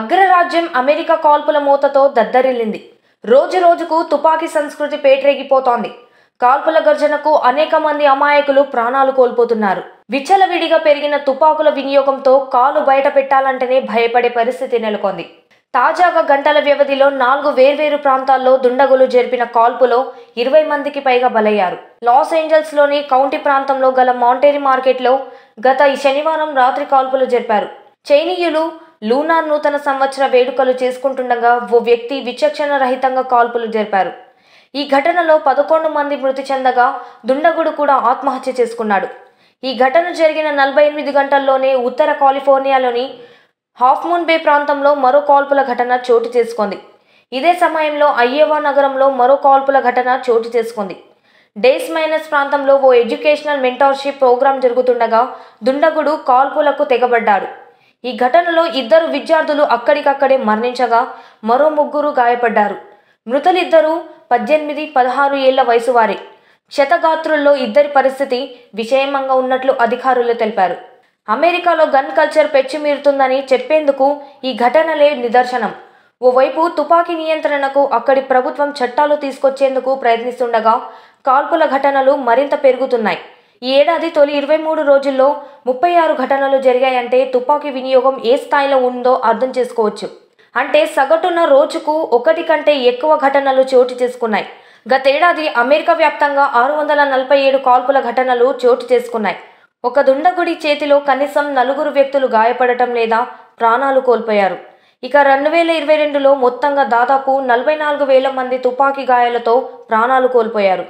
అగ్రరాజ్యం అమెరికా కాల్పుల మూతతో దద్దరిల్లింది రోజు రోజుకు తుపాకీ సంస్కృతి పేటరేగిపోతోంది కాల్పుల గర్జనకు అనేక మంది అమాయకులు ప్రాణాలు కోల్పోతున్నారు విచ్చలవిడిగా పెరిగిన తుపాకుల వినియోగంతో కాలు బయట పెట్టాలంటేనే భయపడే పరిస్థితి నెలకొంది తాజాగా గంటల వ్యవధిలో నాలుగు వేర్వేరు ప్రాంతాల్లో దుండగులు జరిపిన కాల్పులో ఇరవై మందికి పైగా బలయ్యారు లాస్ లోని కౌంటీ ప్రాంతంలో గల మౌంటేరీ మార్కెట్లో గత శనివారం రాత్రి కాల్పులు జరిపారు చైనీయులు లూనార్ నూతన సంవత్సర వేడుకలు చేసుకుంటుండగా ఓ వ్యక్తి విచక్షణ రహితంగా కాల్పులు జరిపారు ఈ ఘటనలో పదకొండు మంది మృతి చెందగా దుండగుడు కూడా ఆత్మహత్య చేసుకున్నాడు ఈ ఘటన జరిగిన నలభై ఎనిమిది గంటల్లోనే ఉత్తర కాలిఫోర్నియాలోని హాఫ్మూన్ బే ప్రాంతంలో మరో కాల్పుల ఘటన చోటు చేసుకుంది ఇదే సమయంలో అయ్యవా నగరంలో మరో కాల్పుల ఘటన చోటు చేసుకుంది డేస్ మైనస్ ప్రాంతంలో ఓ ఎడ్యుకేషనల్ మెంటార్షిప్ ప్రోగ్రాం జరుగుతుండగా దుండగుడు కాల్పులకు తెగబడ్డాడు ఈ ఘటనలో ఇద్దరు విద్యార్థులు అక్కడికక్కడే మరణించగా మరో ముగ్గురు గాయపడ్డారు మృతులిద్దరూ పద్దెనిమిది పదహారు ఏళ్ల వయసువారే క్షతగాత్రుల్లో ఇద్దరి పరిస్థితి విషయమంగా ఉన్నట్లు అధికారులు తెలిపారు అమెరికాలో గన్ కల్చర్ పెచ్చిమీరుతుందని చెప్పేందుకు ఈ ఘటనలే నిదర్శనం ఓవైపు తుపాకీ నియంత్రణకు అక్కడి ప్రభుత్వం చట్టాలు తీసుకొచ్చేందుకు ప్రయత్నిస్తుండగా కాల్పుల ఘటనలు మరింత పెరుగుతున్నాయి ఈ ఏడాది తొలి ఇరవై మూడు రోజుల్లో ముప్పై ఆరు ఘటనలు జరిగాయంటే తుపాకీ వినియోగం ఏ స్థాయిలో ఉందో అర్థం చేసుకోవచ్చు అంటే సగటున రోజుకు ఒకటి కంటే ఎక్కువ ఘటనలు చోటు చేసుకున్నాయి గతేడాది అమెరికా వ్యాప్తంగా ఆరు వందల నలభై ఏడు కాల్పుల ఘటనలు చోటు చేసుకున్నాయి ఒక దుండగుడి చేతిలో కనీసం నలుగురు వ్యక్తులు గాయపడటం లేదా ప్రాణాలు కోల్పోయారు ఇక రెండు వేల ఇరవై రెండులో మొత్తంగా దాదాపు నలభై నాలుగు వేల మంది తుపాకీ గాయాలతో ప్రాణాలు కోల్పోయారు